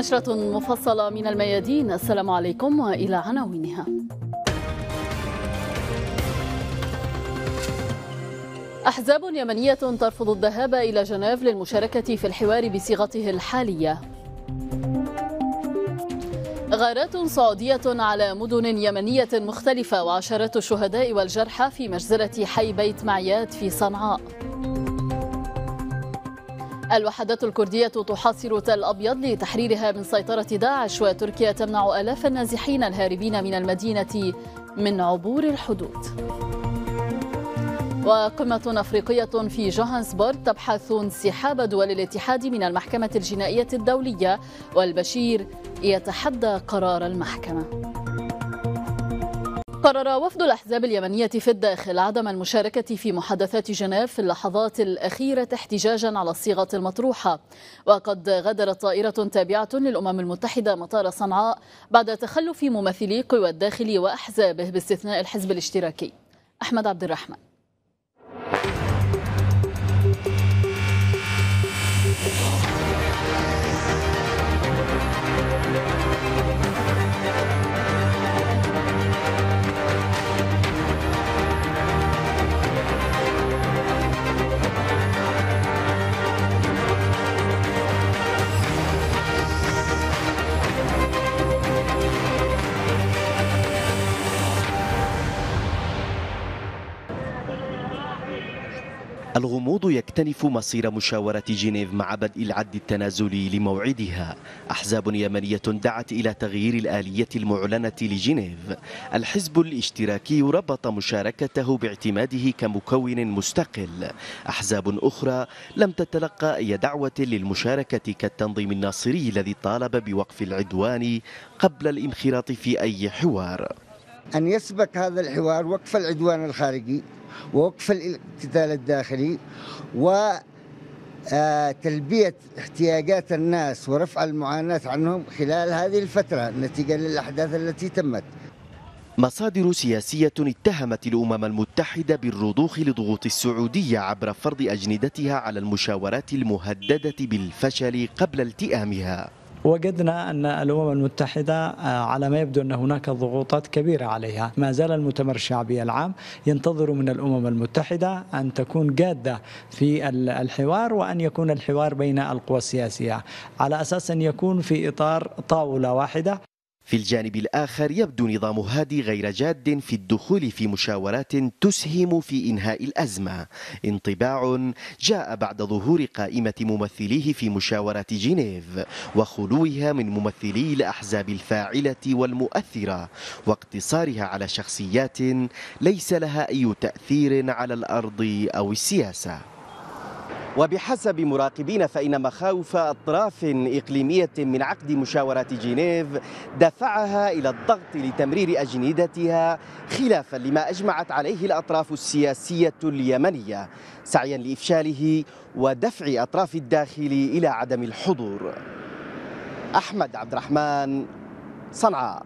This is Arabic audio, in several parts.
نشرة مفصلة من الميادين السلام عليكم وإلى عناوينها أحزاب يمنية ترفض الذهاب إلى جنيف للمشاركة في الحوار بصيغته الحالية غارات سعودية على مدن يمنية مختلفة وعشرات الشهداء والجرحى في مجزرة حي بيت معياد في صنعاء الوحدات الكردية تحاصر تل أبيض لتحريرها من سيطرة داعش وتركيا تمنع آلاف النازحين الهاربين من المدينة من عبور الحدود وقمة أفريقية في جوهانسبورغ تبحث انسحاب دول الاتحاد من المحكمة الجنائية الدولية والبشير يتحدى قرار المحكمة قرر وفد الأحزاب اليمنية في الداخل عدم المشاركة في محادثات جنيف في اللحظات الأخيرة احتجاجا على الصيغة المطروحة وقد غادرت طائرة تابعة للأمم المتحدة مطار صنعاء بعد تخلف ممثلي قوى الداخل وأحزابه باستثناء الحزب الاشتراكي أحمد عبد الرحمن الغموض يكتنف مصير مشاورة جنيف مع بدء العد التنازلي لموعدها أحزاب يمنية دعت إلى تغيير الآلية المعلنة لجنيف الحزب الاشتراكي ربط مشاركته باعتماده كمكون مستقل أحزاب أخرى لم تتلقى أي دعوة للمشاركة كالتنظيم الناصري الذي طالب بوقف العدوان قبل الانخراط في أي حوار أن يسبق هذا الحوار وقف العدوان الخارجي ووقف الاقتتال الداخلي و آه، تلبية احتياجات الناس ورفع المعاناة عنهم خلال هذه الفترة نتيجة للأحداث التي تمت مصادر سياسية اتهمت الأمم المتحدة بالرضوخ لضغوط السعودية عبر فرض أجندتها على المشاورات المهددة بالفشل قبل التئامها وجدنا أن الأمم المتحدة آه، على ما يبدو أن هناك ضغوطات كبيرة عليها ما زال المؤتمر الشعبي العام ينتظر من الأمم المتحدة أن تكون جادة في الحوار وأن يكون الحوار بين القوى السياسية على أساس أن يكون في إطار طاولة واحدة في الجانب الآخر يبدو نظام هادي غير جاد في الدخول في مشاورات تسهم في إنهاء الأزمة انطباع جاء بعد ظهور قائمة ممثليه في مشاورات جنيف وخلوها من ممثلي الأحزاب الفاعلة والمؤثرة واقتصارها على شخصيات ليس لها أي تأثير على الأرض أو السياسة وبحسب مراقبين فإن مخاوف أطراف إقليمية من عقد مشاورات جنيف دفعها إلى الضغط لتمرير أجندتها خلافا لما أجمعت عليه الأطراف السياسية اليمنية سعيا لإفشاله ودفع أطراف الداخل إلى عدم الحضور أحمد عبد الرحمن صنعاء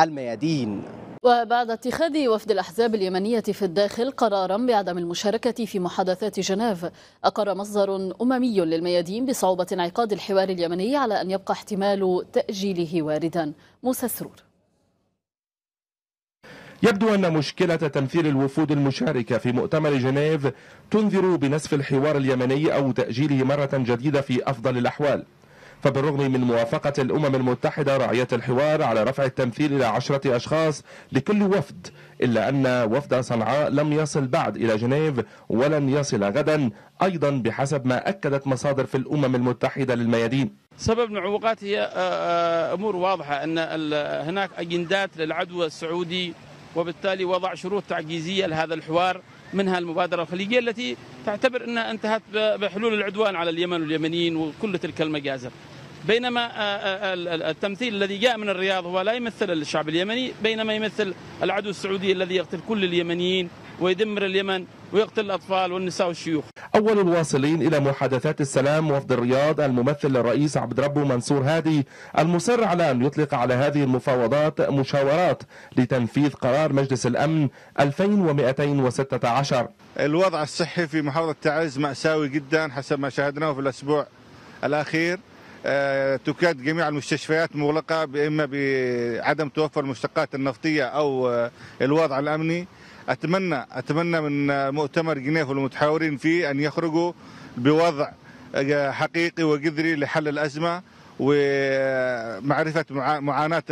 الميادين وبعد اتخاذ وفد الأحزاب اليمنية في الداخل قرارا بعدم المشاركة في محادثات جنيف أقر مصدر أممي للميادين بصعوبة انعقاد الحوار اليمني على أن يبقى احتمال تأجيله واردا موسى سرور يبدو أن مشكلة تمثيل الوفود المشاركة في مؤتمر جنيف تنذر بنسف الحوار اليمني أو تأجيله مرة جديدة في أفضل الأحوال فبالرغم من موافقة الأمم المتحدة رعية الحوار على رفع التمثيل إلى عشرة أشخاص لكل وفد إلا أن وفد صنعاء لم يصل بعد إلى جنيف ولن يصل غدا أيضا بحسب ما أكدت مصادر في الأمم المتحدة للميادين سبب العوقات هي آه، آه، أمور واضحة أن هناك أجندات للعدو السعودي وبالتالي وضع شروط تعجيزية لهذا الحوار منها المبادرة الخليجية التي تعتبر أنها انتهت بحلول العدوان على اليمن واليمنيين وكل تلك المجازر بينما آه، آه، التمثيل الذي جاء من الرياض هو لا يمثل الشعب اليمني بينما يمثل العدو السعودي الذي يقتل كل اليمنيين ويدمر اليمن ويقتل الأطفال والنساء والشيوخ أول الواصلين إلى محادثات السلام وفد الرياض الممثل للرئيس عبد ربه منصور هادي المصر على أن يطلق على هذه المفاوضات مشاورات لتنفيذ قرار مجلس الأمن 2216 الوضع الصحي في محافظة تعز مأساوي جدا حسب ما شاهدناه في الأسبوع الأخير آه، تكاد جميع المستشفيات مغلقة إما بعدم توفر المشتقات النفطية أو آه، الوضع الأمني اتمنى اتمنى من مؤتمر جنيف والمتحاورين فيه ان يخرجوا بوضع حقيقي وجذري لحل الازمه ومعرفه معاناه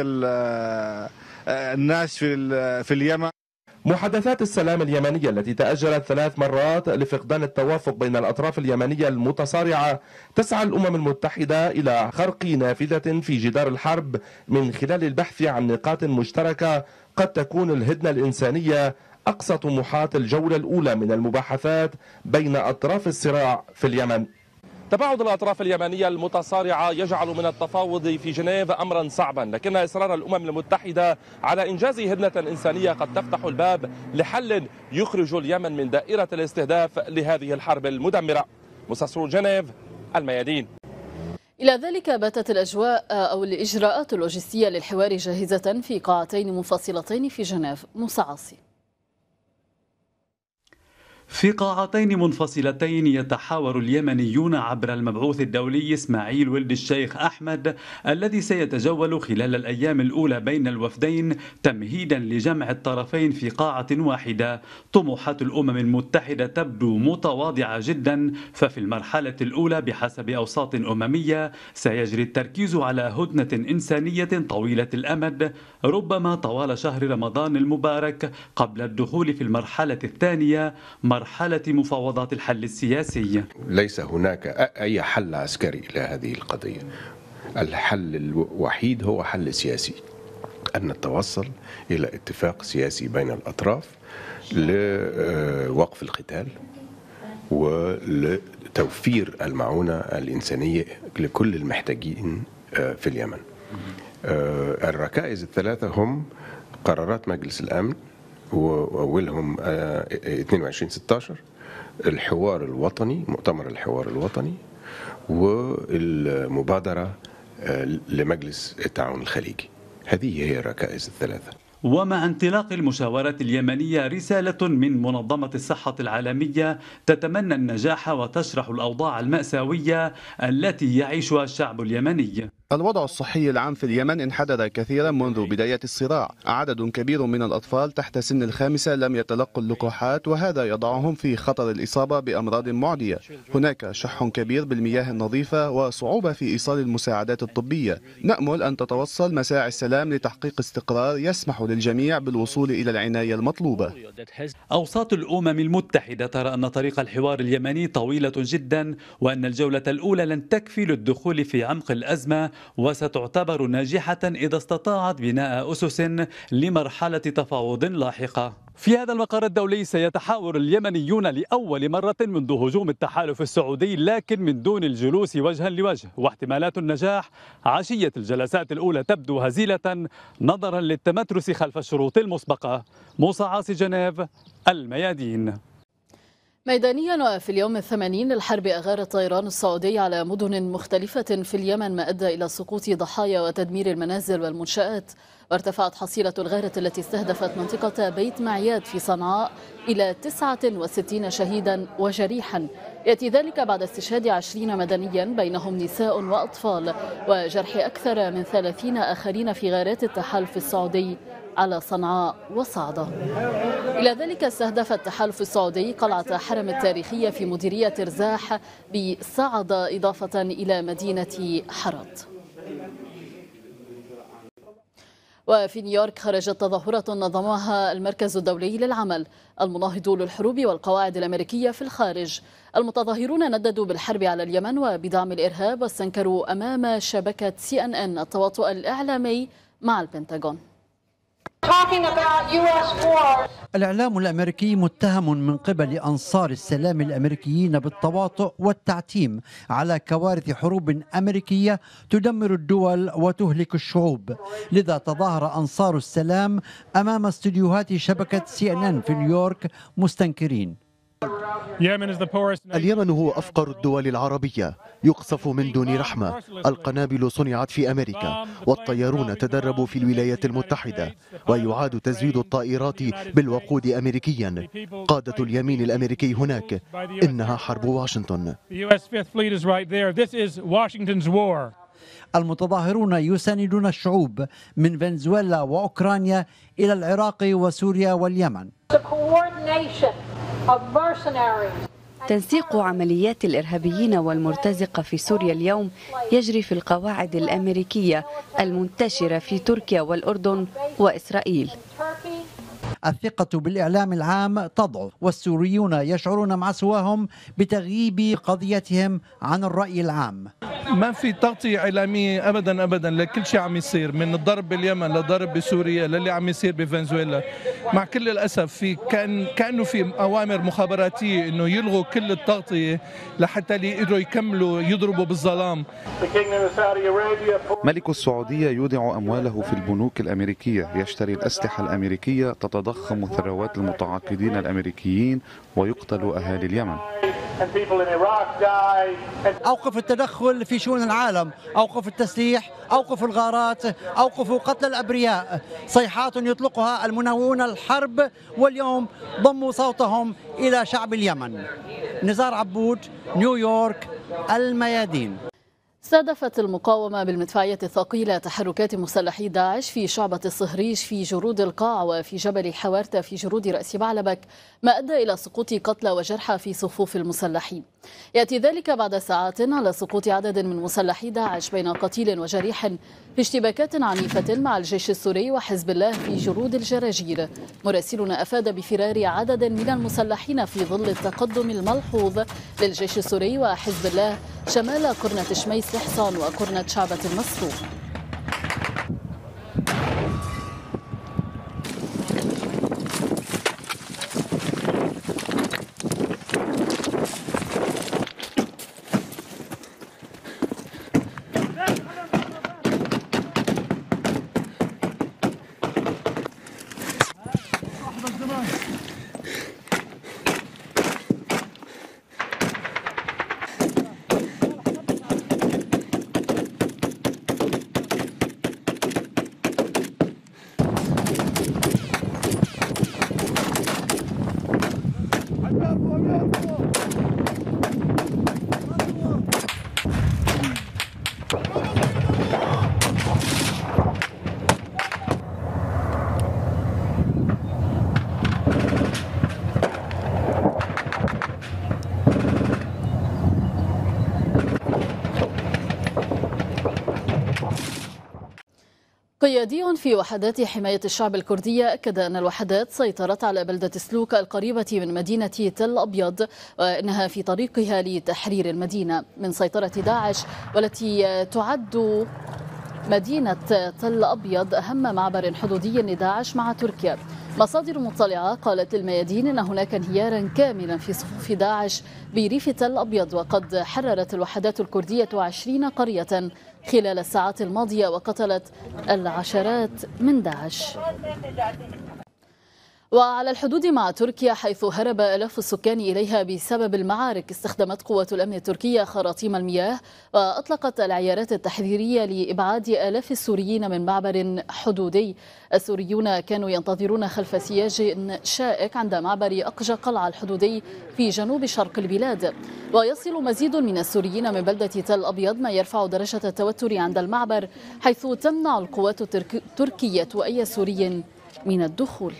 الناس في في اليمن محادثات السلام اليمنية التي تأجلت ثلاث مرات لفقدان التوافق بين الأطراف اليمنية المتصارعة تسعى الأمم المتحدة إلى خرق نافذة في جدار الحرب من خلال البحث عن نقاط مشتركة قد تكون الهدنة الإنسانية أقصى طموحات الجولة الأولى من المباحثات بين أطراف الصراع في اليمن تباعد الأطراف اليمنية المتصارعة يجعل من التفاوض في جنيف أمرا صعبا لكن إصرار الأمم المتحدة على إنجاز هدنة إنسانية قد تفتح الباب لحل يخرج اليمن من دائرة الاستهداف لهذه الحرب المدمرة مسسرور جنيف الميادين إلى ذلك باتت الأجواء أو الإجراءات اللوجستية للحوار جاهزة في قاعتين منفصلتين في جنيف مصعصي في قاعتين منفصلتين يتحاور اليمنيون عبر المبعوث الدولي اسماعيل ولد الشيخ احمد الذي سيتجول خلال الايام الاولى بين الوفدين تمهيدا لجمع الطرفين في قاعه واحده طموحات الامم المتحده تبدو متواضعه جدا ففي المرحله الاولى بحسب اوساط امميه سيجري التركيز على هدنه انسانيه طويله الامد ربما طوال شهر رمضان المبارك قبل الدخول في المرحله الثانيه مرحلة مفاوضات الحل السياسي ليس هناك أي حل عسكري لهذه القضية الحل الوحيد هو حل سياسي أن نتوصل إلى اتفاق سياسي بين الأطراف لوقف القتال ولتوفير المعونة الإنسانية لكل المحتاجين آه، في اليمن آه، الركائز الثلاثة هم قرارات مجلس الأمن واولهم 22 16 الحوار الوطني مؤتمر الحوار الوطني والمبادره آه، لمجلس التعاون الخليجي هذه هي الركائز الثلاثه ومع انطلاق المشاورات اليمنية رسالة من منظمة الصحة العالمية تتمنى النجاح وتشرح الأوضاع المأساوية التي يعيشها الشعب اليمني الوضع الصحي العام في اليمن انحدر كثيرا منذ بداية الصراع عدد كبير من الأطفال تحت سن الخامسة لم يتلقوا اللقاحات وهذا يضعهم في خطر الإصابة بأمراض معدية هناك شح كبير بالمياه النظيفة وصعوبة في إيصال المساعدات الطبية نأمل أن تتوصل مساعي السلام لتحقيق استقرار يسمح للجميع بالوصول إلى العناية المطلوبة أوساط الأمم المتحدة ترى أن طريق الحوار اليمني طويلة جدا وأن الجولة الأولى لن تكفي للدخول في عمق الأزمة وستعتبر ناجحة إذا استطاعت بناء أسس لمرحلة تفاوض لاحقة في هذا المقر الدولي سيتحاور اليمنيون لأول مرة منذ هجوم التحالف السعودي لكن من دون الجلوس وجها لوجه واحتمالات النجاح عشية الجلسات الأولى تبدو هزيلة نظرا للتمترس خلف الشروط المسبقة موسى عاصي جنيف الميادين ميدانيا وفي اليوم الثمانين للحرب أغار الطيران السعودي على مدن مختلفة في اليمن ما أدى إلى سقوط ضحايا وتدمير المنازل والمنشآت وارتفعت حصيلة الغارة التي استهدفت منطقة بيت معياد في صنعاء إلى 69 شهيدا وجريحا يأتي ذلك بعد استشهاد 20 مدنيا بينهم نساء وأطفال وجرح أكثر من 30 آخرين في غارات التحالف السعودي على صنعاء وصعدة إلى ذلك استهدف التحالف السعودي قلعة حرم التاريخية في مديرية رزاح بصعدة إضافة إلى مدينة حرط وفي نيويورك خرجت تظاهرة نظمها المركز الدولي للعمل المناهض للحروب والقواعد الأمريكية في الخارج المتظاهرون نددوا بالحرب على اليمن وبدعم الإرهاب واستنكروا أمام شبكة سي أن أن التواطؤ الإعلامي مع البنتاغون الإعلام الأمريكي متهم من قبل أنصار السلام الأمريكيين بالتواطؤ والتعتيم على كوارث حروب أمريكية تدمر الدول وتهلك الشعوب لذا تظاهر أنصار السلام أمام استديوهات شبكة سي ان ان في نيويورك مستنكرين اليمن هو أفقر الدول العربية يقصف من دون رحمة القنابل صنعت في أمريكا والطيارون تدربوا في الولايات المتحدة ويعاد تزويد الطائرات بالوقود أمريكيا قادة اليمين الأمريكي هناك إنها حرب واشنطن المتظاهرون يساندون الشعوب من فنزويلا وأوكرانيا إلى العراق وسوريا واليمن تنسيق عمليات الإرهابيين والمرتزقة في سوريا اليوم يجري في القواعد الأمريكية المنتشرة في تركيا والأردن وإسرائيل الثقة بالإعلام العام تضعف والسوريون يشعرون مع سواهم بتغييب قضيتهم عن الرأي العام ما في تغطية إعلامية أبدا أبدا لكل شيء عم يصير من الضرب باليمن للضرب بسوريا للي عم يصير بفنزويلا مع كل الأسف في كان كأنه في أوامر مخابراتية أنه يلغوا كل التغطية لحتى يقدروا يكملوا يضربوا بالظلام ملك السعودية يودع أمواله في البنوك الأمريكية يشتري الأسلحة الأمريكية تتضرب تتضخم ثروات المتعاقدين الأمريكيين ويقتل أهالي اليمن أوقف التدخل في شؤون العالم أوقف التسليح أوقف الغارات أوقف قتل الأبرياء صيحات يطلقها المنوون الحرب واليوم ضموا صوتهم إلى شعب اليمن نزار عبود نيويورك الميادين استهدفت المقاومة بالمدفعية الثقيلة تحركات مسلحي داعش في شعبة الصهريج في جرود القاع وفي جبل حوارتة في جرود رأس بعلبك ما أدى إلى سقوط قتلى وجرحى في صفوف المسلحين يأتي ذلك بعد ساعات على سقوط عدد من مسلحي داعش بين قتيل وجريح في اشتباكات عنيفة مع الجيش السوري وحزب الله في جرود الجراجير مراسلنا أفاد بفرار عدد من المسلحين في ظل التقدم الملحوظ للجيش السوري وحزب الله شمال كرنة شميس حصان وكرنة شعبة المصروف قيادي في وحدات حماية الشعب الكردية أكد أن الوحدات سيطرت على بلدة سلوك القريبة من مدينة تل أبيض وأنها في طريقها لتحرير المدينة من سيطرة داعش والتي تعد مدينة تل أبيض أهم معبر حدودي لداعش مع تركيا مصادر مطلعة قالت للميادين أن هناك انهيارا كاملا في صفوف داعش بريف تل أبيض وقد حررت الوحدات الكردية عشرين قرية خلال الساعات الماضية وقتلت العشرات من داعش وعلى الحدود مع تركيا حيث هرب آلاف السكان إليها بسبب المعارك استخدمت قوة الأمن التركية خراطيم المياه وأطلقت العيارات التحذيرية لإبعاد آلاف السوريين من معبر حدودي السوريون كانوا ينتظرون خلف سياج شائك عند معبر أقجى قلعة الحدودي في جنوب شرق البلاد ويصل مزيد من السوريين من بلدة تل أبيض ما يرفع درجة التوتر عند المعبر حيث تمنع القوات التركية أي سوري من الدخول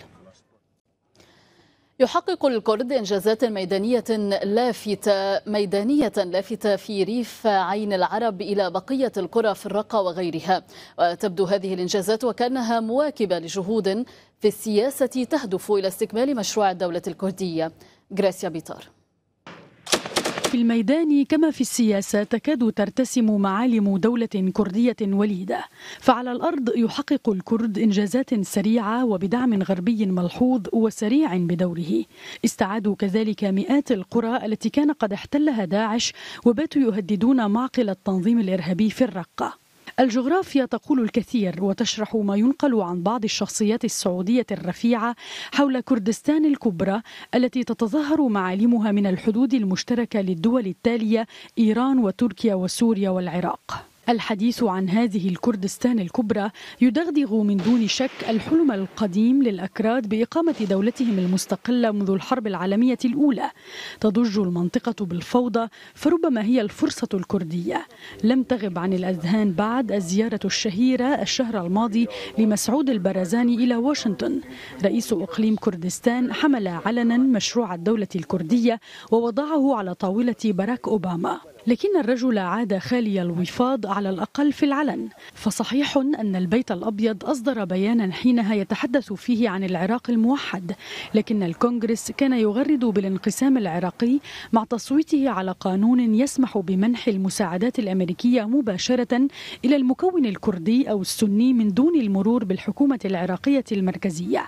يحقق الكرد إنجازات ميدانية لافتة ميدانية لافتة في ريف عين العرب إلى بقية القرى في الرقة وغيرها وتبدو هذه الإنجازات وكأنها مواكبة لجهود في السياسة تهدف إلى استكمال مشروع الدولة الكردية غراسيا بيطار في الميدان كما في السياسة تكاد ترتسم معالم دولة كردية وليدة فعلى الأرض يحقق الكرد إنجازات سريعة وبدعم غربي ملحوظ وسريع بدوره استعادوا كذلك مئات القرى التي كان قد احتلها داعش وباتوا يهددون معقل التنظيم الإرهابي في الرقة الجغرافيا تقول الكثير وتشرح ما ينقل عن بعض الشخصيات السعودية الرفيعة حول كردستان الكبرى التي تتظاهر معالمها من الحدود المشتركة للدول التالية إيران وتركيا وسوريا والعراق الحديث عن هذه الكردستان الكبرى يدغدغ من دون شك الحلم القديم للأكراد بإقامة دولتهم المستقلة منذ الحرب العالمية الأولى تضج المنطقة بالفوضى فربما هي الفرصة الكردية لم تغب عن الأذهان بعد الزيارة الشهيرة الشهر الماضي لمسعود البرزاني إلى واشنطن رئيس أقليم كردستان حمل علنا مشروع الدولة الكردية ووضعه على طاولة باراك أوباما لكن الرجل عاد خالي الوفاض على الأقل في العلن فصحيح أن البيت الأبيض أصدر بيانا حينها يتحدث فيه عن العراق الموحد لكن الكونغرس كان يغرد بالانقسام العراقي مع تصويته على قانون يسمح بمنح المساعدات الأمريكية مباشرة إلى المكون الكردي أو السني من دون المرور بالحكومة العراقية المركزية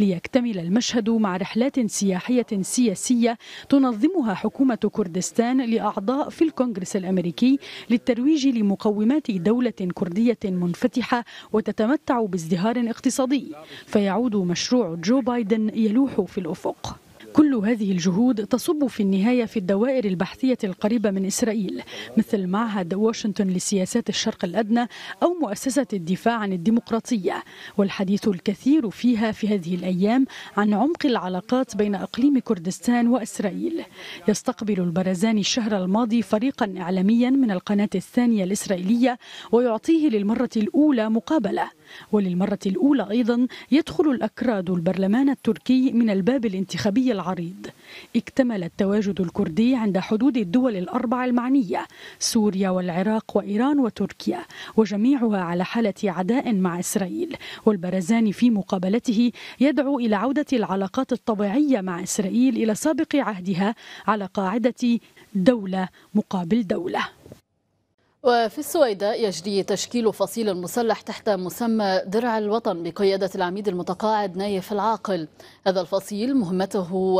ليكتمل المشهد مع رحلات سياحية سياسية تنظمها حكومة كردستان لأعضاء في الكونغرس الأمريكي للترويج لمقومات دولة كردية منفتحة وتتمتع بازدهار اقتصادي فيعود مشروع جو بايدن يلوح في الأفق كل هذه الجهود تصب في النهاية في الدوائر البحثية القريبة من إسرائيل مثل معهد واشنطن لسياسات الشرق الأدنى أو مؤسسة الدفاع عن الديمقراطية والحديث الكثير فيها في هذه الأيام عن عمق العلاقات بين أقليم كردستان وإسرائيل يستقبل البرزان الشهر الماضي فريقا إعلاميا من القناة الثانية الإسرائيلية ويعطيه للمرة الأولى مقابلة وللمرة الأولى أيضا يدخل الأكراد البرلمان التركي من الباب الانتخابي العريض اكتمل التواجد الكردي عند حدود الدول الأربع المعنية سوريا والعراق وإيران وتركيا وجميعها على حالة عداء مع إسرائيل والبرزاني في مقابلته يدعو إلى عودة العلاقات الطبيعية مع إسرائيل إلى سابق عهدها على قاعدة دولة مقابل دولة وفي السويداء يجري تشكيل فصيل مسلح تحت مسمى درع الوطن بقيادة العميد المتقاعد نايف العاقل هذا الفصيل مهمته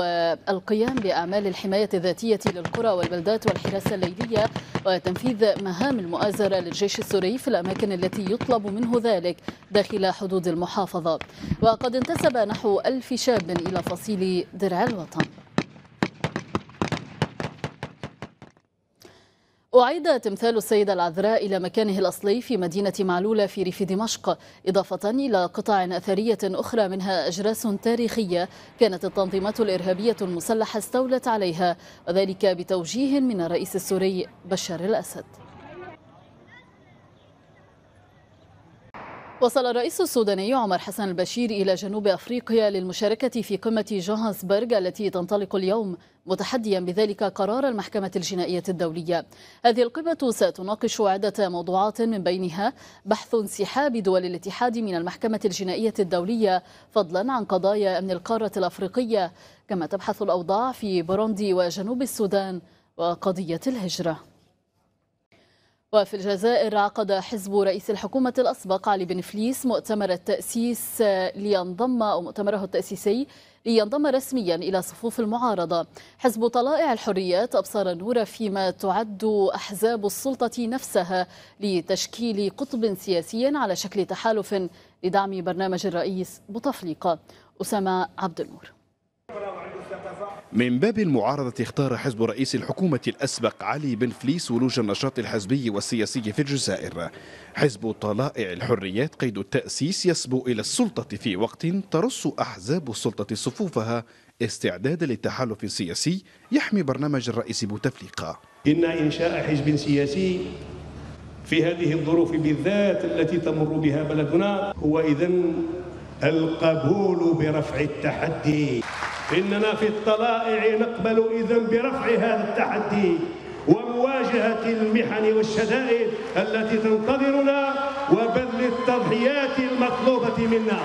القيام بأعمال الحماية الذاتية للقرى والبلدات والحراسة الليلية وتنفيذ مهام المؤازرة للجيش السوري في الأماكن التي يطلب منه ذلك داخل حدود المحافظة وقد انتسب نحو ألف شاب إلى فصيل درع الوطن أعيد تمثال السيدة العذراء إلى مكانه الأصلي في مدينة معلولة في ريف دمشق إضافة إلى قطع أثرية أخرى منها أجراس تاريخية كانت التنظيمات الإرهابية المسلحة استولت عليها وذلك بتوجيه من الرئيس السوري بشار الأسد وصل الرئيس السوداني عمر حسن البشير إلى جنوب أفريقيا للمشاركة في قمة جوهانسبرغ التي تنطلق اليوم متحديا بذلك قرار المحكمة الجنائية الدولية هذه القمة ستناقش عدة موضوعات من بينها بحث انسحاب دول الاتحاد من المحكمة الجنائية الدولية فضلا عن قضايا أمن القارة الأفريقية كما تبحث الأوضاع في بوروندي وجنوب السودان وقضية الهجرة وفي الجزائر عقد حزب رئيس الحكومة الأسبق علي بن فليس مؤتمر التأسيس آه، لينضم أو مؤتمره التأسيسي لينضم رسميا إلى صفوف المعارضة حزب طلائع الحريات أبصر النور فيما تعد أحزاب السلطة نفسها لتشكيل قطب سياسي على شكل تحالف لدعم برنامج الرئيس بوتفليقة أسامة عبد النور من باب المعارضة اختار حزب رئيس الحكومة الأسبق علي بن فليس ولوج النشاط الحزبي والسياسي في الجزائر حزب طلائع الحريات قيد التأسيس يسبو إلى السلطة في وقت ترص أحزاب السلطة صفوفها استعدادا للتحالف السياسي يحمي برنامج الرئيس بوتفليقة إن إنشاء حزب سياسي في هذه الظروف بالذات التي تمر بها بلدنا هو إذن القبول برفع التحدي إننا في الطلائع نقبل إذا برفع هذا التحدي ومواجهة المحن والشدائد التي تنتظرنا وبذل التضحيات المطلوبة منا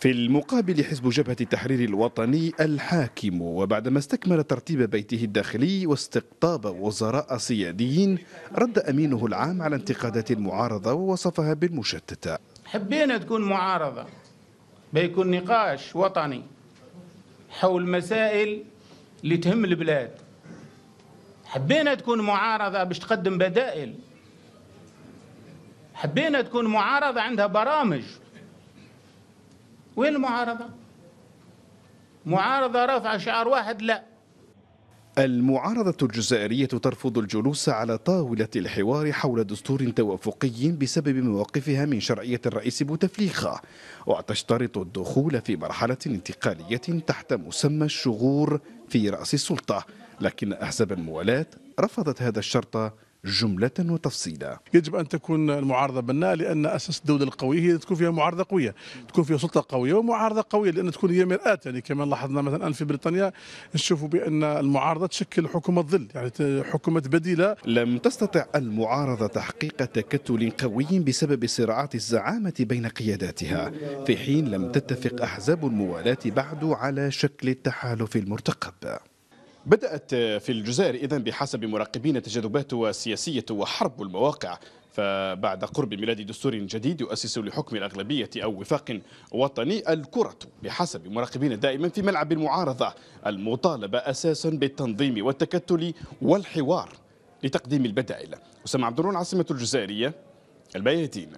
في المقابل حزب جبهة التحرير الوطني الحاكم وبعدما استكمل ترتيب بيته الداخلي واستقطاب وزراء سياديين رد أمينه العام على انتقادات المعارضة ووصفها بالمشتتة حبينا تكون معارضة بيكون نقاش وطني حول مسائل اللي تهم البلاد حبينا تكون معارضة باش تقدم بدائل حبينا تكون معارضة عندها برامج وين المعارضة؟ معارضة رافعة شعار واحد لا المعارضة الجزائرية ترفض الجلوس على طاولة الحوار حول دستور توافقي بسبب مواقفها من شرعية الرئيس بوتفليخة وتشترط الدخول في مرحلة انتقالية تحت مسمى الشغور في رأس السلطة لكن أحزاب الموالاة رفضت هذا الشرط جملة وتفصيلا يجب أن تكون المعارضة بناء لأن أساس الدولة القوية هي تكون فيها معارضة قوية تكون فيها سلطة قوية ومعارضة قوية لأن تكون هي مرآة يعني كما لاحظنا مثلا الآن في بريطانيا نشوفوا بأن المعارضة تشكل حكومة ظل يعني حكومة بديلة لم تستطع المعارضة تحقيق تكتل قوي بسبب صراعات الزعامة بين قياداتها في حين لم تتفق أحزاب الموالاة بعد على شكل التحالف المرتقب بدأت في الجزائر إذا بحسب مراقبين تجاذبات سياسية وحرب المواقع فبعد قرب ميلاد دستور جديد يؤسس لحكم الأغلبية أو وفاق وطني الكرة بحسب مراقبين دائما في ملعب المعارضة المطالبة أساسا بالتنظيم والتكتل والحوار لتقديم البدائل أسامة عبد الرون عاصمة الجزائرية البياتين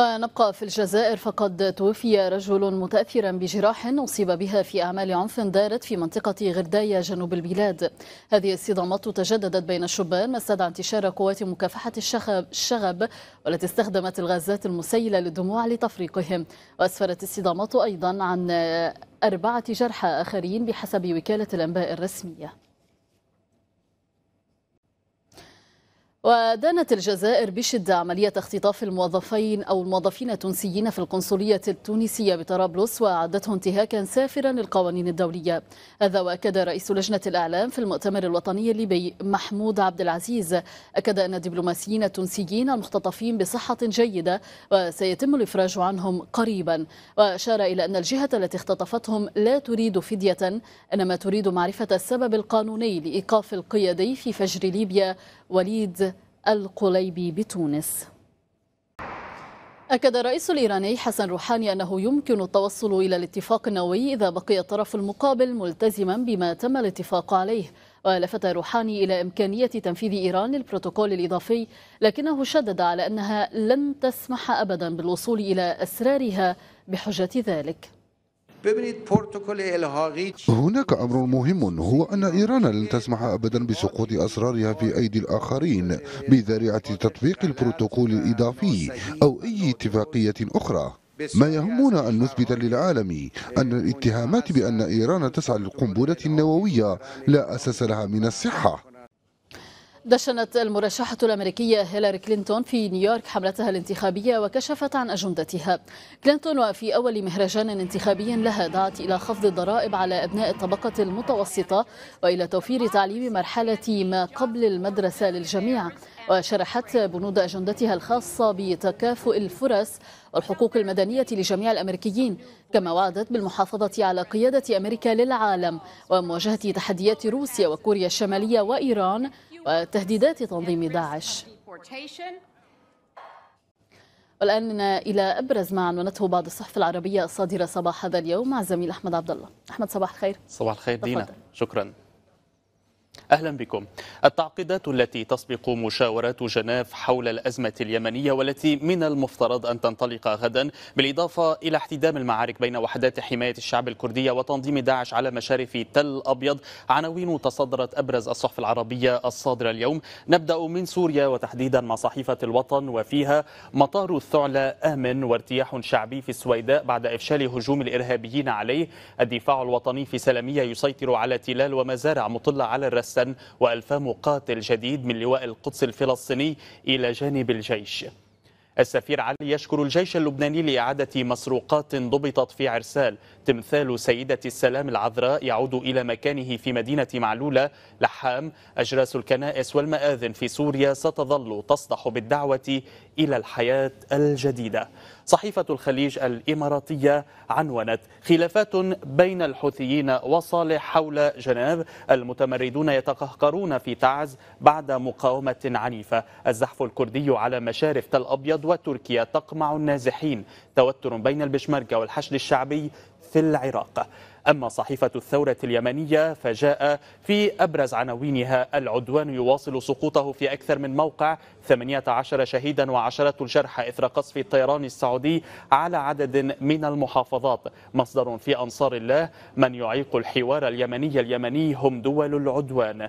ونبقى في الجزائر فقد توفي رجل متأثرا بجراح أصيب بها في أعمال عنف دارت في منطقة غرداية جنوب البلاد هذه الصدامات تجددت بين الشبان ما استدعى انتشار قوات مكافحة الشغب, الشغب والتي استخدمت الغازات المسيلة للدموع لتفريقهم وأسفرت الصدامات أيضا عن أربعة جرحى آخرين بحسب وكالة الأنباء الرسمية ودانت الجزائر بشدة عملية اختطاف الموظفين أو الموظفين التونسيين في القنصلية التونسية بطرابلس وأعدته انتهاكا سافرا للقوانين الدولية هذا وأكد رئيس لجنة الإعلام في المؤتمر الوطني الليبي محمود عبد العزيز أكد أن الدبلوماسيين التونسيين المختطفين بصحة جيدة وسيتم الإفراج عنهم قريبا وأشار إلى أن الجهة التي اختطفتهم لا تريد فدية إنما تريد معرفة السبب القانوني لإيقاف القيادي في فجر ليبيا وليد القليبي بتونس أكد الرئيس الإيراني حسن روحاني أنه يمكن التوصل إلى الاتفاق النووي إذا بقي الطرف المقابل ملتزما بما تم الاتفاق عليه ولفت روحاني إلى إمكانية تنفيذ إيران للبروتوكول الإضافي لكنه شدد على أنها لن تسمح أبدا بالوصول إلى أسرارها بحجة ذلك هناك أمر مهم هو أن إيران لن تسمح أبدا بسقوط أسرارها في أيدي الآخرين بذريعة تطبيق البروتوكول الإضافي أو أي اتفاقية أخرى ما يهمنا أن نثبت للعالم أن الاتهامات بأن إيران تسعى للقنبلة النووية لا أساس لها من الصحة دشنت المرشحة الأمريكية هيلاري كلينتون في نيويورك حملتها الانتخابية وكشفت عن أجندتها كلينتون وفي أول مهرجان انتخابي لها دعت إلى خفض الضرائب على أبناء الطبقة المتوسطة وإلى توفير تعليم مرحلة ما قبل المدرسة للجميع وشرحت بنود أجندتها الخاصة بتكافؤ الفرص والحقوق المدنية لجميع الأمريكيين كما وعدت بالمحافظة على قيادة أمريكا للعالم ومواجهة تحديات روسيا وكوريا الشمالية وإيران وتهديدات تنظيم داعش والآن إلى أبرز ما عنونته بعض الصحف العربية الصادرة صباح هذا اليوم مع الزميل أحمد عبد الله أحمد صباح الخير صباح الخير دينا شكرا أهلا بكم التعقيدات التي تسبق مشاورات جناف حول الأزمة اليمنية والتي من المفترض أن تنطلق غدا بالإضافة إلى احتدام المعارك بين وحدات حماية الشعب الكردية وتنظيم داعش على مشارف تل أبيض عناوين تصدرت أبرز الصحف العربية الصادرة اليوم نبدأ من سوريا وتحديدا مع صحيفة الوطن وفيها مطار الثعلة آمن وارتياح شعبي في السويداء بعد إفشال هجوم الإرهابيين عليه الدفاع الوطني في سلمية يسيطر على تلال ومزارع مطلة على الرسم بأسا والف مقاتل جديد من لواء القدس الفلسطيني إلى جانب الجيش السفير علي يشكر الجيش اللبناني لإعادة مسروقات ضبطت في عرسال تمثال سيدة السلام العذراء يعود إلى مكانه في مدينة معلولة لحام أجراس الكنائس والمآذن في سوريا ستظل تصدح بالدعوة إلى الحياة الجديدة صحيفة الخليج الإماراتية عنونت خلافات بين الحوثيين وصالح حول جنيف المتمردون يتقهقرون في تعز بعد مقاومة عنيفة الزحف الكردي على مشارف تل أبيض وتركيا تقمع النازحين توتر بين البشمركة والحشد الشعبي في العراق أما صحيفة الثورة اليمنية فجاء في أبرز عناوينها العدوان يواصل سقوطه في أكثر من موقع 18 شهيدا وعشرات الجرحى إثر قصف الطيران السعودي على عدد من المحافظات مصدر في أنصار الله من يعيق الحوار اليمني اليمني هم دول العدوان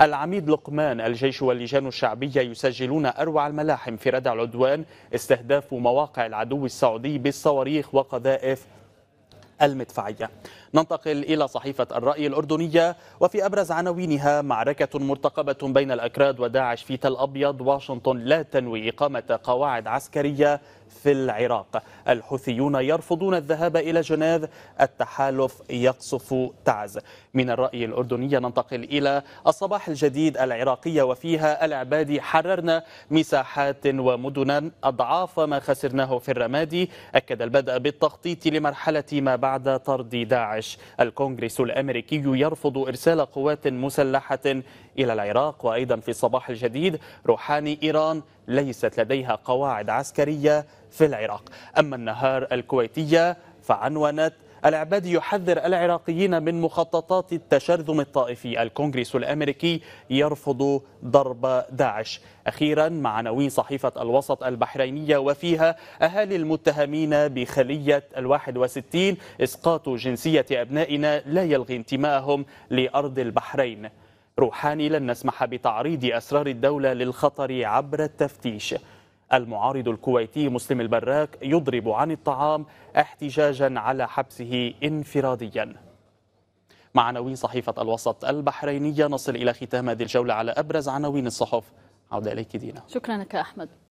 العميد لقمان الجيش واللجان الشعبية يسجلون أروع الملاحم في ردع العدوان استهداف مواقع العدو السعودي بالصواريخ وقذائف المدفعية ننتقل إلى صحيفة الرأي الأردنية وفي أبرز عناوينها معركة مرتقبة بين الأكراد وداعش في تل أبيض واشنطن لا تنوي إقامة قواعد عسكرية في العراق الحوثيون يرفضون الذهاب إلى جنيف التحالف يقصف تعز من الرأي الأردنية ننتقل إلى الصباح الجديد العراقية وفيها العبادي حررنا مساحات ومدنا أضعاف ما خسرناه في الرمادي أكد البدء بالتخطيط لمرحلة ما بعد طرد داعش الكونغرس الأمريكي يرفض إرسال قوات مسلحة إلى العراق وأيضا في الصباح الجديد روحاني إيران ليست لديها قواعد عسكرية في العراق أما النهار الكويتية فعنونت العبادي يحذر العراقيين من مخططات التشرذم الطائفي الكونغرس الأمريكي يرفض ضرب داعش أخيرا مع نوين صحيفة الوسط البحرينية وفيها أهالي المتهمين بخلية الواحد وستين إسقاط جنسية أبنائنا لا يلغي انتمائهم لأرض البحرين روحاني لن نسمح بتعريض أسرار الدولة للخطر عبر التفتيش المعارض الكويتي مسلم البراك يضرب عن الطعام احتجاجا على حبسه انفراديا مع عناوين صحيفة الوسط البحرينية نصل إلى ختام هذه الجولة على أبرز عناوين الصحف عودة إليك دينا شكرا لك أحمد